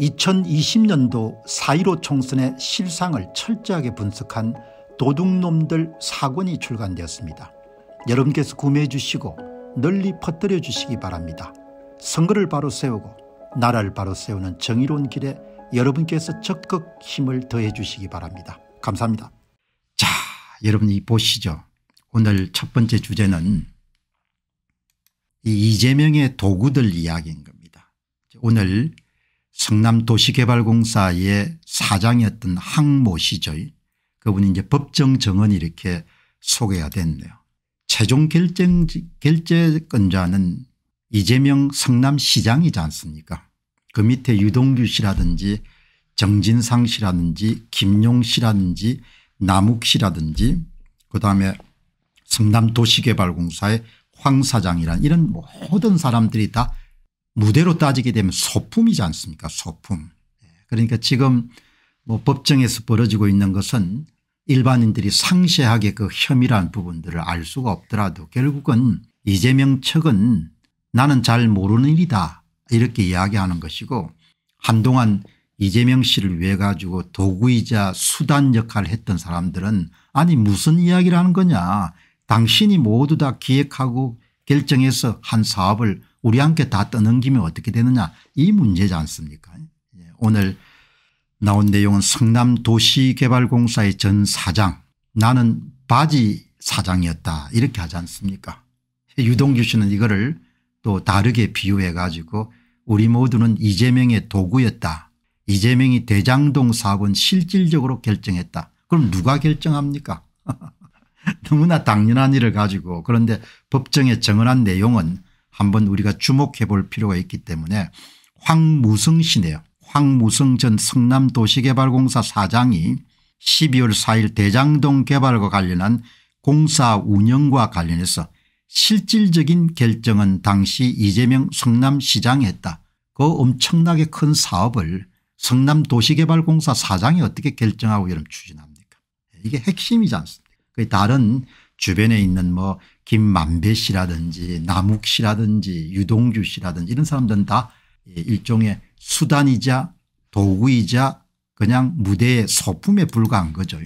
2020년도 4.15 총선의 실상을 철저하게 분석한 도둑놈들 사권이 출간되었습니다. 여러분께서 구매해 주시고 널리 퍼뜨려 주시기 바랍니다. 선거를 바로 세우고 나라를 바로 세우는 정의로운 길에 여러분께서 적극 힘을 더해 주시기 바랍니다. 감사합니다. 자 여러분이 보시죠. 오늘 첫 번째 주제는 이재명의 도구들 이야기인 겁니다. 오늘 성남도시개발공사의 사장이었던 항모 씨죠. 그분이 이제 법정 정언이 이렇게 소개가 됐네요. 최종 결정, 결재권자는 이재명 성남시장이지 않습니까 그 밑에 유동규 씨라든지 정진상 씨라든지 김용 씨라든지 남욱 씨라든지 그다음에 성남도시개발공사의 황 사장이란 이런 모든 사람들이 다 무대로 따지게 되면 소품이지 않습니까 소품. 예, 그러니까 지금 뭐 법정에서 벌어지고 있는 것은 일반인들이 상세하게 그 혐의란 부분들을 알 수가 없더라도 결국은 이재명 측은 나는 잘 모르는 일이다 이렇게 이야기하는 것이고 한동안 이재명 씨를 위해 가지고 도구이자 수단 역할을 했던 사람들은 아니 무슨 이야기를 하는 거냐 당신이 모두 다 기획하고 결정해서 한 사업을 우리 함께 다 떠넘기면 어떻게 되느냐 이 문제지 않습니까 예, 오늘 나온 내용은 성남도시개발공사의 전 사장 나는 바지 사장이었다 이렇게 하지 않습니까 유동규 씨는 이거를 또 다르게 비유해 가지고 우리 모두는 이재명의 도구였다 이재명이 대장동 사업은 실질적으로 결정했다 그럼 누가 결정합니까 너무나 당연한 일을 가지고 그런데 법정에 정언한 내용은 한번 우리가 주목해 볼 필요가 있기 때문에 황무승 씨네요. 황무승 전 성남도시개발공사 사장이 12월 4일 대장동 개발과 관련한 공사 운영과 관련해서 실질적인 결정은 당시 이재명 성남시장이 했다. 그 엄청나게 큰 사업을 성남도시개발공사 사장이 어떻게 결정하고 이런 추진합니까 이게 핵심이지 않습니까 다른 주변에 있는 뭐 김만배 씨라든지 남욱 씨라든지 유동규 씨라든지 이런 사람들은 다 예, 일종의 수단이자 도구이자 그냥 무대의 소품에 불과한 거죠.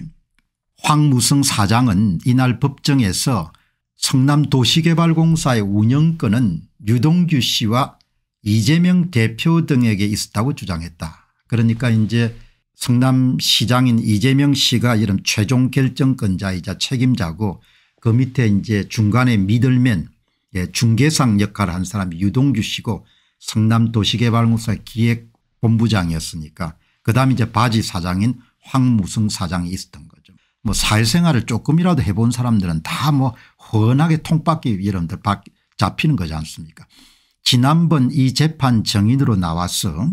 황무성 사장은 이날 법정에서 성남도시개발공사의 운영권은 유동규 씨와 이재명 대표 등에게 있었다고 주장했다. 그러니까 이제 성남시장인 이재명 씨가 이런 최종 결정권자이자 책임자고 그 밑에 이제 중간에 믿을면 예, 중개상 역할을 한 사람이 유동규 씨고 성남도시개발공사 기획본부장이었으니까 그다음 이제 바지 사장인 황무승 사장이 있었던 거죠. 뭐 사회생활을 조금이라도 해본 사람들은 다뭐 훤하게 통박기 이름들 잡히는 거지 않습니까 지난번 이 재판 정인으로 나왔어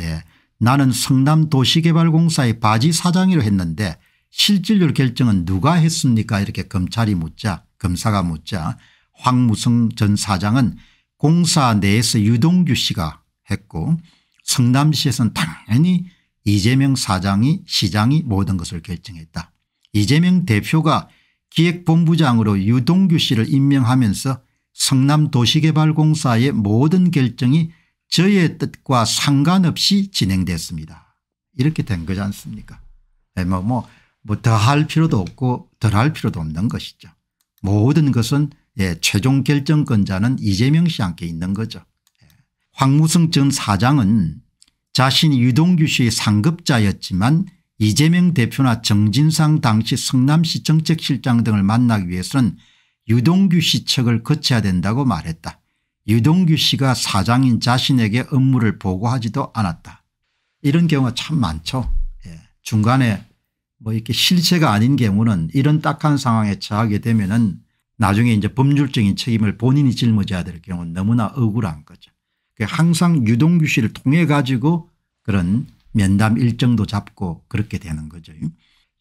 예, 나는 성남도시개발공사의 바지 사장이라 했는데 실질적으로 결정은 누가 했습니까 이렇게 검찰이 묻자 검사가 묻자 황무성 전 사장은 공사 내에서 유동규 씨가 했고 성남시에서는 당연히 이재명 사장이 시장이 모든 것을 결정했다. 이재명 대표가 기획본부장으로 유동규 씨를 임명하면서 성남도시개발공사의 모든 결정이 저의 뜻과 상관없이 진행됐습니다. 이렇게 된 거지 않습니까 네, 뭐, 뭐 뭐더할 필요도 없고 덜 할 필요도 없는 것이죠. 모든 것은 예, 최종 결정권자는 이재명 씨한테 있는 거죠. 예. 황무성 전 사장은 자신이 유동규 씨의 상급자였지만 이재명 대표나 정진상 당시 성남시 정책실장 등을 만나기 위해서는 유동규 씨 측을 거쳐야 된다고 말했다. 유동규 씨가 사장인 자신에게 업무를 보고하지도 않았다. 이런 경우가 참 많죠. 예. 중간에 뭐 이렇게 실체가 아닌 경우는 이런 딱한 상황에 처하게 되면은 나중에 이제 법률적인 책임을 본인이 짊어져야 될 경우는 너무나 억울한 거죠. 그 항상 유동규 씨를 통해 가지고 그런 면담 일정도 잡고 그렇게 되는 거죠.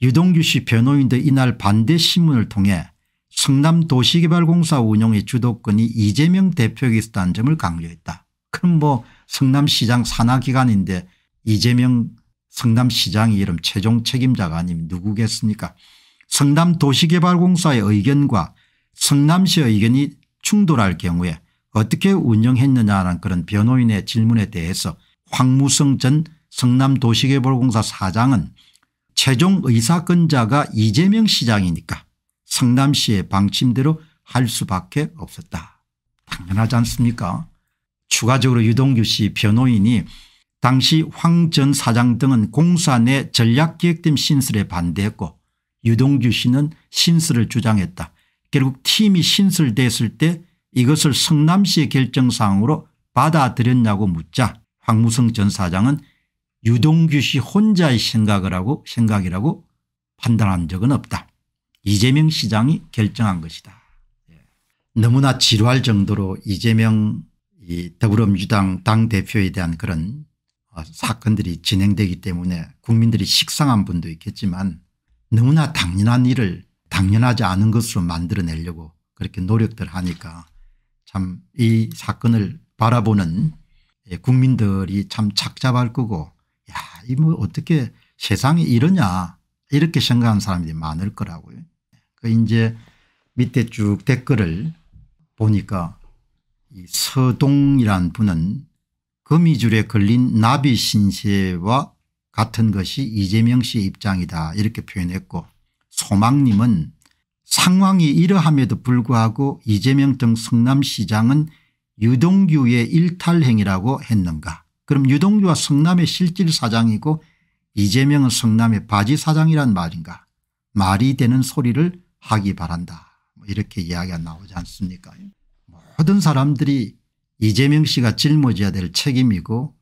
유동규 씨 변호인도 이날 반대신문을 통해 성남도시개발공사 운영의 주도권이 이재명 대표에게 있었다는 점을 강조했다. 그럼 뭐 성남시장 산하기관인데 이재명 성남시장이 이름 최종 책임자가 아니면 누구겠습니까 성남도시개발공사의 의견과 성남시의 의견이 충돌할 경우에 어떻게 운영했느냐는 그런 변호인의 질문에 대해서 황무성 전 성남도시개발공사 사장은 최종 의사권자가 이재명 시장이니까 성남시의 방침대로 할 수밖에 없었다. 당연하지 않습니까 추가적으로 유동규 씨 변호인이 당시 황 전 사장 등은 공사 내 전략기획팀 신설에 반대했고 유동규 씨는 신설을 주장했다. 결국 팀이 신설됐을 때 이것을 성남시의 결정사항으로 받아들였냐고 묻자 황무성 전 사장은 유동규 씨 혼자의 생각을 하고 생각이라고 판단한 적은 없다. 이재명 시장이 결정한 것이다. 예. 너무나 지루할 정도로 이재명 더불어민주당 당대표에 대한 그런 아, 사건들이 진행되기 때문에 국민들이 식상한 분도 있겠지만 너무나 당연한 일을 당연하지 않은 것으로 만들어내려고 그렇게 노력들 하니까 참 이 사건을 바라보는 예, 국민들이 참 착잡할 거고 야이 뭐 어떻게 세상이 이러냐 이렇게 생각하는 사람들이 많을 거라고요. 그 이제 밑에 쭉 댓글을 보니까 이서동이라는 분은 거미줄에 그 걸린 나비 신세와 같은 것이 이재명 씨의 입장이다 이렇게 표현했고 소망님은 상황이 이러함에도 불구하고 이재명 등 성남시장은 유동규의 일탈행위라고 했는가 그럼 유동규와 성남의 실질 사장이고 이재명은 성남의 바지 사장이란 말인가 말이 되는 소리를 하기 바란다 뭐 이렇게 이야기가 나오지 않습니까 모든 사람들이 이재명 씨가 짊어져야 될 책임이고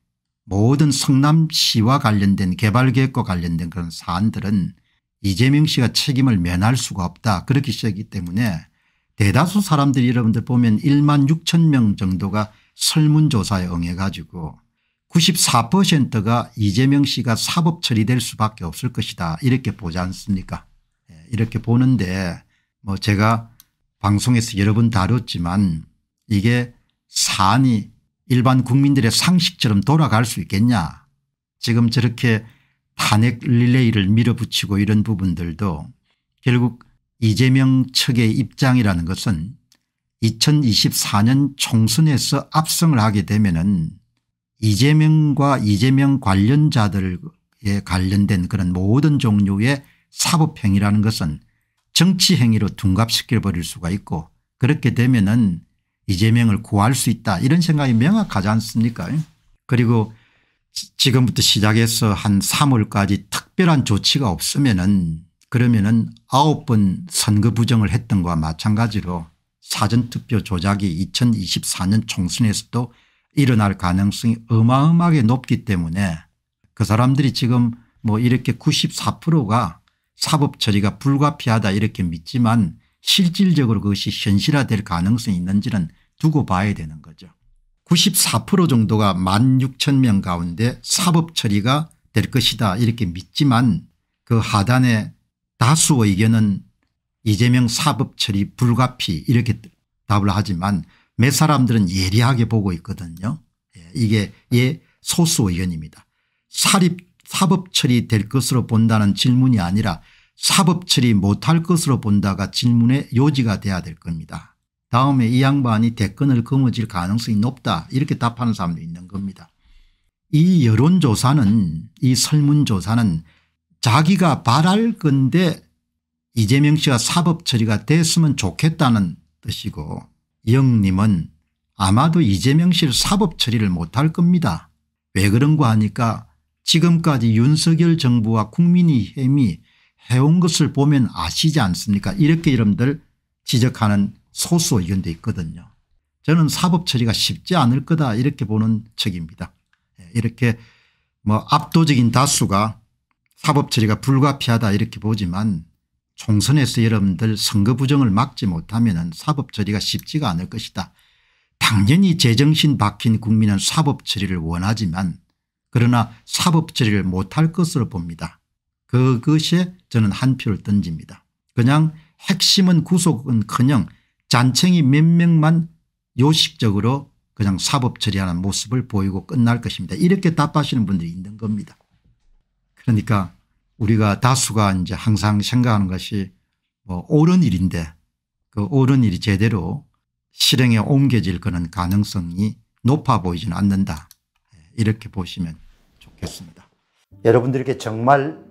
모든 성남시와 관련된 개발계획과 관련된 그런 사안들은 이재명 씨가 책임을 면할 수가 없다 그렇게 시작이기 때문에 대다수 사람들이 여러분들 보면 1만 6천 명 정도가 설문조사에 응해 가지고 94%가 이재명 씨가 사법 처리될 수밖에 없을 것이다 이렇게 보지 않습니까 예, 이렇게 보는데 뭐 제가 방송에서 여러 번 다뤘지만 이게 산이 일반 국민들의 상식처럼 돌아갈 수 있겠냐 지금 저렇게 탄핵 릴레이를 밀어붙이고 이런 부분들도 결국 이재명 측의 입장이라는 것은 2024년 총선에서 압승을 하게 되면 은 이재명과 이재명 관련자들에 관련된 그런 모든 종류의 사법행위라는 것은 정치행위로 둔갑시켜버릴 수가 있고 그렇게 되면 은 이재명을 구할 수 있다 이런 생각이 명확하지 않습니까 그리고 지금부터 시작해서 한 3월까지 특별한 조치가 없으면은 그러면은 아번 선거 부정을 했던 것과 마찬가지로 사전투표 조작이 2024년 총선에서도 일어날 가능성이 어마어마하게 높기 때문에 그 사람들이 지금 뭐 이렇게 94%가 사법 처리가 불가피하다 이렇게 믿지만 실질적으로 그것이 현실화될 가능성이 있는지는 두고 봐야 되는 거죠. 94% 정도가 1만 6천 명 가운데 사법 처리가 될 것이다 이렇게 믿지만 그하단에 다수 의견은 이재명 사법 처리 불가피 이렇게 답을 하지만 몇 사람들은 예리하게 보고 있거든요. 예, 이게 예 소수 의견입니다. 사립 사법 처리될 것으로 본다는 질문이 아니라 사법처리 못할 것으로 본다가 질문의 요지가 돼야 될 겁니다. 다음에 이 양반이 대권을 거머쥘 가능성이 높다 이렇게 답하는 사람도 있는 겁니다. 이 여론조사는 이 설문조사는 자기가 바랄 건데 이재명 씨가 사법처리가 됐으면 좋겠다는 뜻이고 영님은 아마도 이재명 씨를 사법처리를 못할 겁니다. 왜그런거 하니까 지금까지 윤석열 정부와 국민의힘이 해온 것을 보면 아시지 않습니까 이렇게 여러분들 지적하는 소수 의견도 있거든요. 저는 사법 처리가 쉽지 않을 거다 이렇게 보는 책입니다. 예, 이렇게 뭐 압도적인 다수가 사법 처리가 불가피하다 이렇게 보지만 총선에서 여러분들 선거 부정을 막지 못하면 사법 처리가 쉽지가 않을 것이다. 당연히 제정신 박힌 국민은 사법 처리를 원하지만 그러나 사법 처리를 못할 것으로 봅니다. 그것에 저는 한 표를 던집니다. 그냥 핵심은 구속은커녕 잔챙이 몇 명만 요식적으로 그냥 사법 처리하는 모습을 보이고 끝날 것입니다. 이렇게 답하시는 분들이 있는 겁니다. 그러니까 우리가 다수가 이제 항상 생각하는 것이 뭐 옳은 일인데 그 옳은 일이 제대로 실행에 옮겨질 그런 가능성이 높아 보이지는 않는다. 예, 이렇게 보시면 좋겠습니다. 여러분들께 정말